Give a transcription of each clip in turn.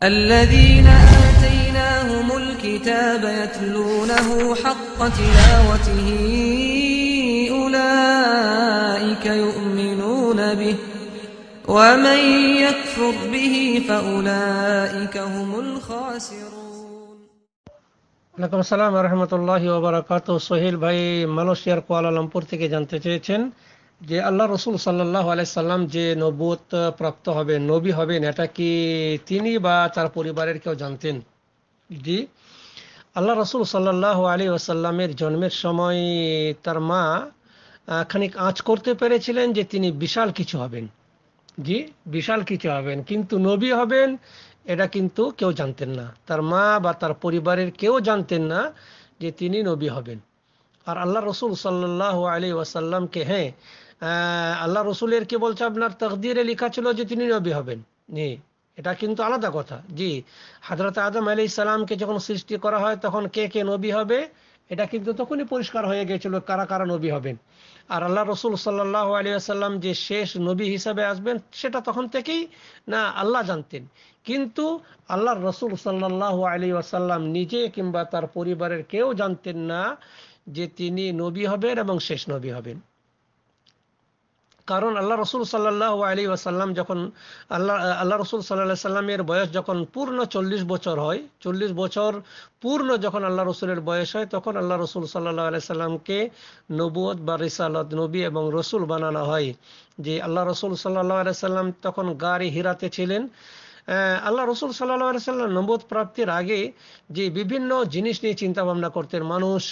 الذين آتيناهم الكتاب يتلونه حق تلاوته أولئك يؤمنون به ومن يكفر به فأولئك هم الخاسرون عليكم السلام ورحمة الله وبركاته سهيل ভাই মালয়েশিয়ার كوالا থেকে جانتے চেয়েছেন যে আল্লাহ রসুল সাল্লাহ আলাইসাল্লাম যে নবুত প্রাপ্ত হবে নবী হবেন এটা কি তিনি বা তার পরিবারের কেউ জানতেন জি আল্লাহ রসুল সাল্লাহ আলী ওসাল্লামের জন্মের সময় তার মা খানিক আঁচ করতে পেরেছিলেন যে তিনি বিশাল কিছু হবেন জি বিশাল কিছু হবেন কিন্তু নবী হবেন এটা কিন্তু কেউ জানতেন না তার মা বা তার পরিবারের কেউ জানতেন না যে তিনি নবী হবেন আর আল্লাহ রসুল সাল্লাহ আলী ওয়াসাল্লামকে হ্যাঁ আল্লাহ রসুলের কি বলছে আপনার তকদিরে লেখা ছিল যে তিনি নবী হবেন জি এটা কিন্তু আলাদা কথা জি হাজরত আদম আলি ইসালামকে যখন সৃষ্টি করা হয় তখন কে কে নবী হবে এটা কিন্তু তখনই পরিষ্কার হয়ে গেছিল কারা কারা নবী হবেন আর আল্লাহ রসুল সাল্লাহ আলী আসাল্লাম যে শেষ নবী হিসাবে আসবেন সেটা তখন থেকেই না আল্লাহ জানতেন কিন্তু আল্লাহ রসুল সাল্লাহ আলী আসাল্লাম নিজে কিংবা তার পরিবারের কেউ জানতেন না যে তিনি নবী হবেন এবং শেষ নবী হবেন কারণ আল্লাহ রসুল সাল্লাহ আলী ওয়াসাল্লাম যখন আল্লাহ আল্লাহ রসুল সাল্লাহ সাল্লামের বয়স যখন পূর্ণ চল্লিশ বছর হয় চল্লিশ বছর পূর্ণ যখন আল্লাহ রসুলের বয়স হয় তখন আল্লাহ রসুল সাল্লাহ আলি সাল্লামকে নবুয় বা রিসালত নবী এবং রসুল বানানো হয় যে আল্লাহ রসুল সাল্লাহ আলি সাল্লাম তখন গাড়ি হিরাতে ছিলেন আল্লাহ রসুল সাল্লাহ সাল্লাম নবোধ প্রাপ্তির আগে যে বিভিন্ন জিনিস নিয়ে চিন্তা ভাবনা করতেন মানুষ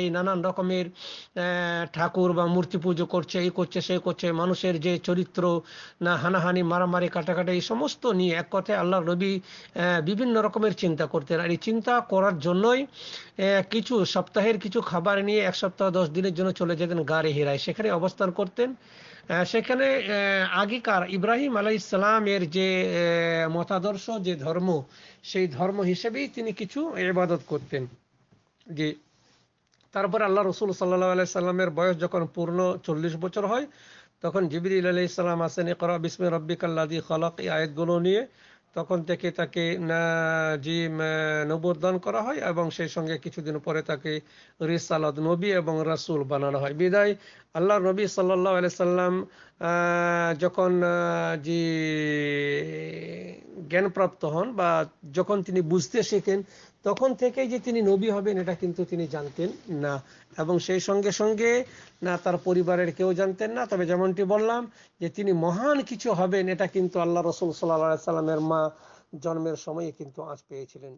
এই নানান রকমের ঠাকুর বা মূর্তি পুজো করছে এই করছে সে করছে মানুষের যে চরিত্র না হানাহানি মারামারি কাটাকাটি এই সমস্ত নিয়ে এক কথায় আল্লাহ নবী বিভিন্ন রকমের চিন্তা করতেন আর এই চিন্তা করার জন্যই কিছু সপ্তাহের কিছু খাবার নিয়ে এক সপ্তাহ দশ দিনের জন্য চলে যেতেন গাড়ি হেরায় সেখানে অবস্থান করতেন সেখানে আগেকার ইব্রাহিম আলাই ইসলামের যে মতাদর্শ যে ধর্ম সেই ধর্ম হিসেবেই তিনি কিছু ইবাদত করতেন যে তারপর আল্লাহ রসুল সাল্লাহ আলাই সাল্লামের বয়স যখন পূর্ণ চল্লিশ বছর হয় তখন জিবির আলাইসাল্লাম আসেন এ করা বিসমে রব্বিক আল্লাদি খলক এই আয়াতগুলো নিয়ে তখন থেকে তাকে জি নবুর দান করা হয় এবং সেই সঙ্গে কিছুদিন পরে তাকে রিসালাদ নবী এবং রাসুল বানানো হয় বিদায় আল্লাহ নবী সাল্লাহ আলি আহ যখন জি জ্ঞানপ্রাপ্ত হন বা যখন তিনি বুঝতে শেখেন তখন থেকেই যে তিনি নবী হবেন এটা কিন্তু তিনি জানতেন না এবং সেই সঙ্গে সঙ্গে না তার পরিবারের কেউ জানতেন না তবে যেমনটি বললাম যে তিনি মহান কিছু হবেন এটা কিন্তু আল্লাহ রসুল সাল্লাহ সাল্লামের মা জন্মের সময়ে কিন্তু আঁচ পেয়েছিলেন